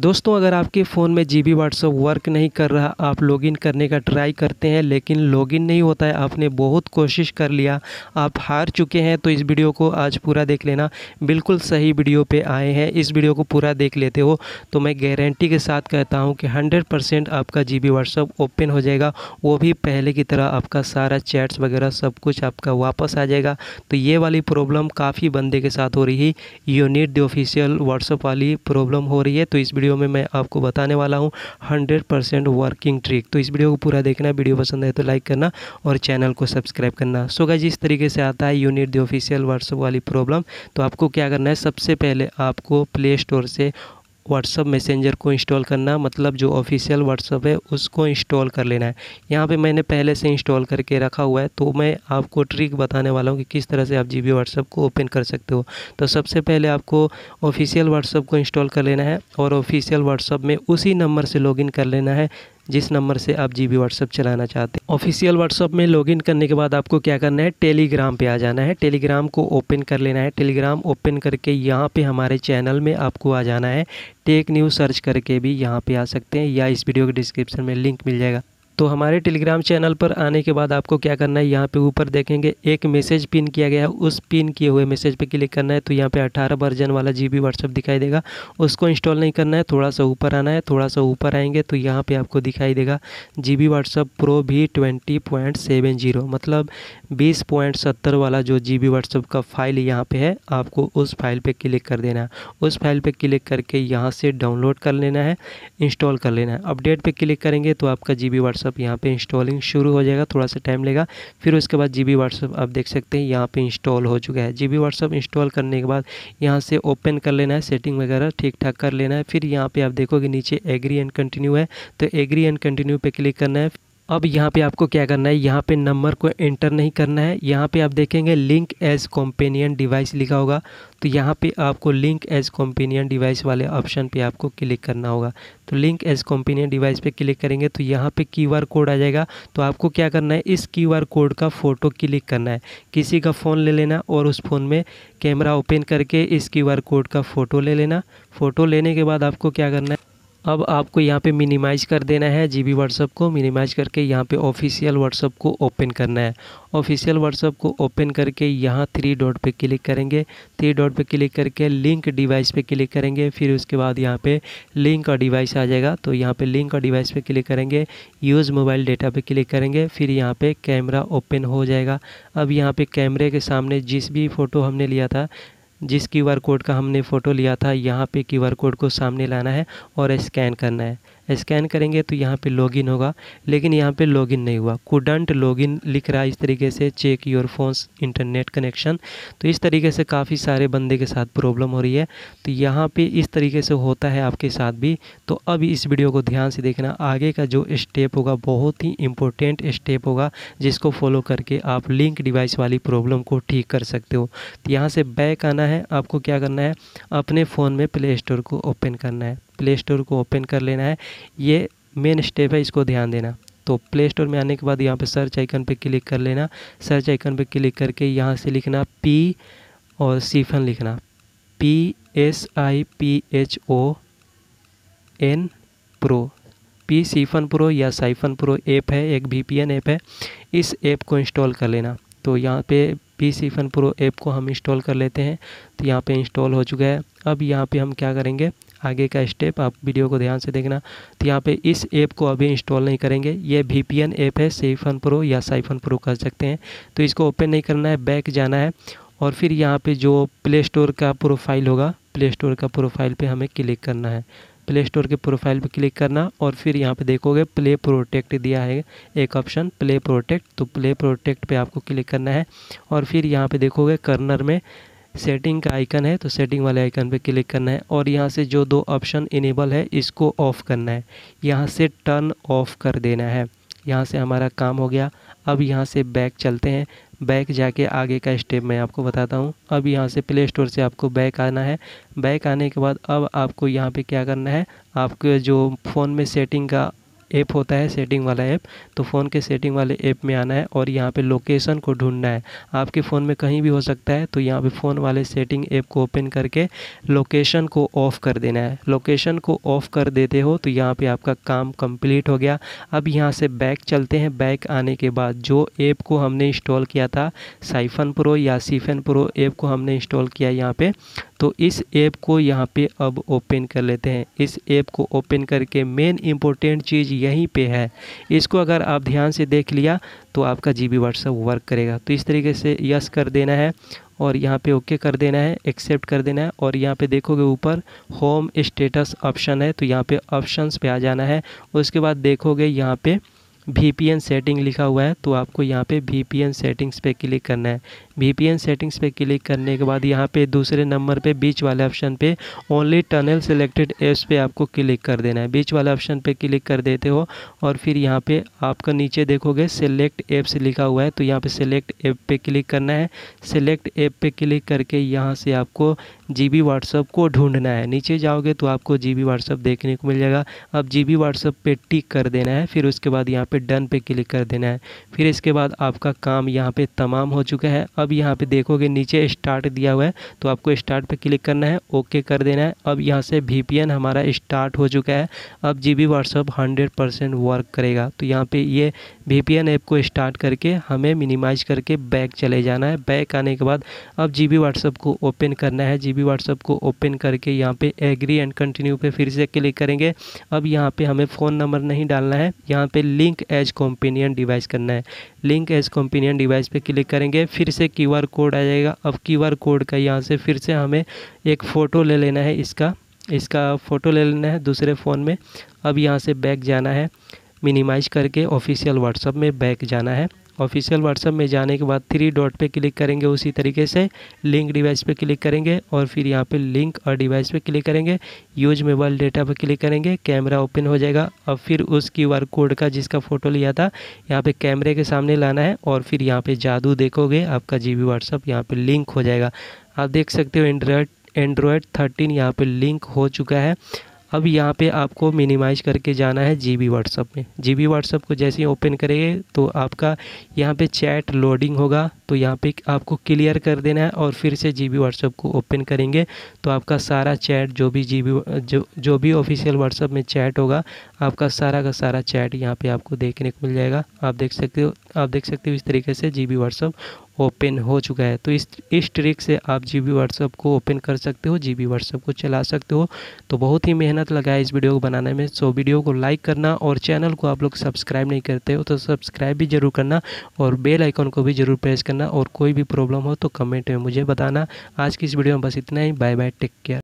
दोस्तों अगर आपके फ़ोन में जी बी व्हाट्सअप वर्क नहीं कर रहा आप लॉगिन करने का ट्राई करते हैं लेकिन लॉगिन नहीं होता है आपने बहुत कोशिश कर लिया आप हार चुके हैं तो इस वीडियो को आज पूरा देख लेना बिल्कुल सही वीडियो पे आए हैं इस वीडियो को पूरा देख लेते हो तो मैं गारंटी के साथ कहता हूँ कि हंड्रेड परसेंट आपका जी बी व्हाट्सअप ओपन हो जाएगा वो भी पहले की तरह आपका सारा चैट्स वगैरह सब कुछ आपका वापस आ जाएगा तो ये वाली प्रॉब्लम काफ़ी बंदे के साथ हो रही है यूनिट द ऑफिशियल व्हाट्सअप वाली प्रॉब्लम हो रही है तो इस वीडियो में मैं आपको बताने वाला हूँ हंड्रेड परसेंट वर्किंग ट्रिक तो इस वीडियो को पूरा देखना वीडियो पसंद है तो लाइक करना और चैनल को सब्सक्राइब करना सो गाइज इस तरीके से आता है यूनिट द ऑफिशियल व्हाट्सअप वाली प्रॉब्लम तो आपको क्या करना है सबसे पहले आपको प्ले स्टोर से व्हाट्सअप मैसेंजर को इंस्टॉल करना मतलब जो ऑफिशियल व्हाट्सअप है उसको इंस्टॉल कर लेना है यहाँ पे मैंने पहले से इंस्टॉल करके रखा हुआ है तो मैं आपको ट्रिक बताने वाला हूँ कि किस तरह से आप जी बी व्हाट्सअप को ओपन कर सकते हो तो सबसे पहले आपको ऑफिशियल व्हाट्सअप को इंस्टॉल कर लेना है और ऑफिशियल व्हाट्सअप में उसी नंबर से लॉगिन कर लेना है जिस नंबर से आप जी बी व्हाट्सअप चलाना चाहते हैं ऑफिशियल व्हाट्सअप में लॉगिन करने के बाद आपको क्या करना है टेलीग्राम पे आ जाना है टेलीग्राम को ओपन कर लेना है टेलीग्राम ओपन करके यहाँ पे हमारे चैनल में आपको आ जाना है टेक न्यूज़ सर्च करके भी यहाँ पे आ सकते हैं या इस वीडियो के डिस्क्रिप्शन में लिंक मिल जाएगा तो हमारे टेलीग्राम चैनल पर आने के बाद आपको क्या करना है यहाँ पे ऊपर देखेंगे एक मैसेज पिन किया गया है उस पिन किए हुए मैसेज पे क्लिक करना है तो यहाँ पे 18 वर्जन वाला जी बी व्हाट्सअप दिखाई देगा उसको इंस्टॉल नहीं करना है थोड़ा सा ऊपर आना है थोड़ा सा ऊपर आएंगे तो यहाँ पे आपको दिखाई देगा जी बी व्हाट्सअप प्रो भी ट्वेंटी पॉइंट सेवन जीरो मतलब बीस पॉइंट सत्तर वाला जो जी बी व्हाट्सअप का फाइल यहाँ पर है आपको उस फाइल पर क्लिक कर देना है उस फाइल पर क्लिक करके यहाँ से डाउनलोड कर लेना है इंस्टॉल कर लेना है अपडेट पर क्लिक करेंगे तो आपका जी बी व्हाट्सअप व्हाट्सअप यहाँ पे इंस्टॉलिंग शुरू हो जाएगा थोड़ा सा टाइम लेगा फिर उसके बाद जी बी व्हाट्सअप आप देख सकते हैं यहाँ पे इंस्टॉल हो चुका है जी बी व्हाट्सअप इंस्टॉल करने के बाद यहाँ से ओपन कर लेना है सेटिंग वगैरह ठीक ठाक कर लेना है फिर यहाँ पर आप देखोगे नीचे एग्री एंड कंटिन्यू है तो एग्री एंड कंटिन्यू पर क्लिक करना है अब यहाँ पे आपको क्या करना है यहाँ पे नंबर को एंटर नहीं करना है यहाँ पे आप देखेंगे लिंक एज कॉम्पेनियन डिवाइस लिखा होगा तो यहाँ पे आपको लिंक एज कॉम्पेनियन डिवाइस वाले ऑप्शन पे आपको क्लिक करना होगा तो लिंक एज कॉम्पेनियन डिवाइस पे क्लिक करेंगे तो यहाँ पे क्यूआर कोड आ जाएगा तो आपको क्या करना है इस आर कोड का फ़ोटो क्लिक करना है किसी का फ़ोन ले लेना और उस फ़ोन में कैमरा ओपन करके इस आर कोड का फ़ोटो ले लेना फ़ोटो लेने के बाद आपको क्या करना है अब आपको यहाँ पे मिनिमाइज़ कर देना है जीबी व्हाट्सअप को मिनिमाइज़ करके यहाँ पे ऑफिशियल व्हाट्सअप को ओपन करना है ऑफिशियल व्हाट्सअप को ओपन करके यहाँ थ्री डॉट पे क्लिक करेंगे थ्री डॉट पे क्लिक करके लिंक डिवाइस पे क्लिक करेंगे फिर उसके बाद यहाँ पे लिंक और डिवाइस आ जाएगा तो यहाँ पे लिंक और डिवाइस पे क्लिक करेंगे यूज़ मोबाइल डेटा पे क्लिक करेंगे फिर यहाँ पे कैमरा ओपन हो जाएगा अब यहाँ पे कैमरे के सामने जिस भी फ़ोटो हमने लिया था जिस क्यू आर कोड का हमने फ़ोटो लिया था यहाँ पे क्यू आर कोड को सामने लाना है और स्कैन करना है स्कैन करेंगे तो यहाँ पे लॉगिन होगा लेकिन यहाँ पे लॉगिन नहीं हुआ कुडंट लॉगिन लिख रहा है इस तरीके से check your phone's internet connection तो इस तरीके से काफ़ी सारे बंदे के साथ प्रॉब्लम हो रही है तो यहाँ पे इस तरीके से होता है आपके साथ भी तो अब इस वीडियो को ध्यान से देखना आगे का जो स्टेप होगा बहुत ही इंपॉर्टेंट स्टेप होगा जिसको फॉलो करके आप लिंक डिवाइस वाली प्रॉब्लम को ठीक कर सकते हो तो यहाँ से बैक आना है आपको क्या करना है अपने फ़ोन में प्ले स्टोर को ओपन करना है प्ले स्टोर को ओपन कर लेना है ये मेन स्टेप है इसको ध्यान देना तो प्ले स्टोर में आने के बाद यहाँ पे सर्च आइकन पे क्लिक कर लेना सर्च आइकन पे क्लिक करके यहाँ से लिखना पी और सीफन लिखना P S I P H O N pro P Psiphon pro या साइफन प्रो ऐप है एक वीपीएन ऐप है इस ऐप को इंस्टॉल कर लेना तो यहाँ पे पी सीफन प्रो ऐप को हम इंस्टॉल कर लेते हैं तो यहाँ पे इंस्टॉल हो चुका है अब यहाँ पे हम क्या करेंगे आगे का स्टेप आप वीडियो को ध्यान से देखना तो यहाँ पे इस ऐप को अभी इंस्टॉल नहीं करेंगे ये वी पी ऐप है सेफन प्रो या साइफन प्रो कर सकते हैं तो इसको ओपन नहीं करना है बैक जाना है और फिर यहाँ पे जो प्ले स्टोर का प्रोफाइल होगा प्ले स्टोर का प्रोफाइल पे हमें क्लिक करना है प्ले स्टोर के प्रोफाइल पे क्लिक करना और फिर यहाँ पे देखोगे प्ले प्रोटेक्ट दिया है एक ऑप्शन प्ले प्रोटेक्ट तो प्ले प्रोटेक्ट पे आपको क्लिक करना है और फिर यहाँ पे देखोगे कर्नर में सेटिंग का आइकन है तो सेटिंग वाले आइकन पर क्लिक करना है और यहाँ से जो दो ऑप्शन इनेबल है इसको ऑफ़ करना है यहाँ से टर्न ऑफ़ कर देना है यहाँ से हमारा काम हो गया अब यहाँ से बैक चलते हैं बैक जाके आगे का स्टेप मैं आपको बताता हूँ अब यहाँ से प्ले स्टोर से आपको बैक आना है बैक आने के बाद अब आपको यहाँ पे क्या करना है आपके जो फ़ोन में सेटिंग का ऐप होता है सेटिंग वाला ऐप तो फ़ोन के सेटिंग वाले ऐप में आना है और यहाँ पे लोकेशन को ढूंढना है आपके फ़ोन में कहीं भी हो सकता है तो यहाँ पे फ़ोन वाले सेटिंग ऐप को ओपन करके लोकेशन को ऑफ़ कर देना है लोकेशन को ऑफ़ कर देते हो तो यहाँ पर आपका काम कंप्लीट हो गया अब यहाँ से बैक चलते हैं बैक आने के बाद जो ऐप को हमने इंस्टॉल किया था साइफन प्रो या सीफन प्रो ऐप को हमने इंस्टॉल किया यहाँ पर तो इस ऐप को यहाँ पे अब ओपन कर लेते हैं इस ऐप को ओपन करके मेन इम्पोर्टेंट चीज़ यहीं पे है इसको अगर आप ध्यान से देख लिया तो आपका जी बी व्हाट्सअप वर्क करेगा तो इस तरीके से यस कर देना है और यहाँ पे ओके कर देना है एक्सेप्ट कर देना है और यहाँ पे देखोगे ऊपर होम स्टेटस ऑप्शन है तो यहाँ पे ऑप्शंस पे आ जाना है उसके बाद देखोगे यहाँ पे वी सेटिंग लिखा हुआ है तो आपको यहाँ पे वी सेटिंग्स पे क्लिक करना है वी सेटिंग्स पे क्लिक करने के बाद यहाँ पे दूसरे नंबर पे बीच वाले ऑप्शन पे ओनली टनल सिलेक्टेड एप्स पे आपको क्लिक कर देना है बीच वाले ऑप्शन पे क्लिक कर देते हो और फिर यहाँ पे आपका नीचे देखोगे सिलेक्ट एप्स लिखा हुआ है तो यहाँ पर सिलेक्ट ऐप पर क्लिक करना है सिलेक्ट ऐप पर क्लिक करके यहाँ से आपको जी बी व्हाट्सअप को ढूंढना है नीचे जाओगे तो आपको जी बी व्हाट्सअप देखने को मिल जाएगा अब जी बी व्हाट्सअप पर टिक कर देना है फिर उसके बाद यहाँ पे डन पे क्लिक कर देना है फिर इसके बाद आपका काम यहाँ पे तमाम हो चुका है अब यहाँ पे देखोगे नीचे स्टार्ट दिया हुआ है तो आपको स्टार्ट पे क्लिक करना है ओके कर देना है अब यहाँ से वी हमारा स्टार्ट हो चुका है अब G B WhatsApp hundred percent work करेगा तो यहाँ पर ये वी ऐप को स्टार्ट करके हमें मिनिमाइज करके बैक चले जाना है बैक आने के बाद अब जी बी को ओपन करना है जी बी को ओपन करके यहाँ पे एग्री एंड कंटिन्यू पे फिर से क्लिक करेंगे अब यहाँ पे हमें फ़ोन नंबर नहीं डालना है यहाँ पे लिंक एज कॉम्पिनियन डिवाइस करना है लिंक एज कॉम्पिनियन डिवाइस पे क्लिक करेंगे फिर से क्यू कोड आ जाएगा अब क्यू कोड का यहाँ से फिर से हमें एक फ़ोटो ले लेना है इसका इसका फ़ोटो ले लेना है दूसरे फ़ोन में अब यहाँ से बैक जाना है मिनिमाइज करके ऑफिशियल व्हाट्सअप में बैक जाना है ऑफिशियल व्हाट्सअप में जाने के बाद थ्री डॉट पे क्लिक करेंगे उसी तरीके से लिंक डिवाइस पे क्लिक करेंगे और फिर यहाँ पे लिंक और डिवाइस पे क्लिक करेंगे यूज मोबाइल डेटा पे क्लिक करेंगे कैमरा ओपन हो जाएगा अब फिर उस क्यू आर कोड का जिसका फ़ोटो लिया था यहाँ पे कैमरे के सामने लाना है और फिर यहाँ पर जादू देखोगे आपका जी बी व्हाट्सअप यहाँ पर लिंक हो जाएगा आप देख सकते हो एंड्रॉयड एंड्रॉयड थर्टीन यहाँ पर लिंक हो चुका है अब यहाँ पे आपको मिनिमाइज करके जाना है जी बी व्हाट्सअप में जी बी व्हाट्सअप को जैसे ही ओपन करेंगे तो आपका यहाँ पे चैट लोडिंग होगा तो यहाँ पे आपको क्लियर कर देना है और फिर से जी बी व्हाट्सअप को ओपन करेंगे तो आपका सारा चैट जो भी जी बी जो जो भी ऑफिशियल व्हाट्सअप में चैट होगा आपका सारा का सारा चैट यहाँ पर आपको देखने को मिल जाएगा आप देख सकते हो आप देख सकते हो इस तरीके से जी बी व्हाट्सअप ओपन हो चुका है तो इस इस ट्रिक से आप जी बी व्हाट्सअप को ओपन कर सकते हो जी बी व्हाट्सअप को चला सकते हो तो बहुत ही मेहनत लगा है इस वीडियो को बनाने में सो वीडियो को लाइक करना और चैनल को आप लोग सब्सक्राइब नहीं करते हो तो सब्सक्राइब भी जरूर करना और बेल आइकॉन को भी जरूर प्रेस करना और कोई भी प्रॉब्लम हो तो कमेंट में मुझे बताना आज की इस वीडियो में बस इतना ही बाय बाय टेक केयर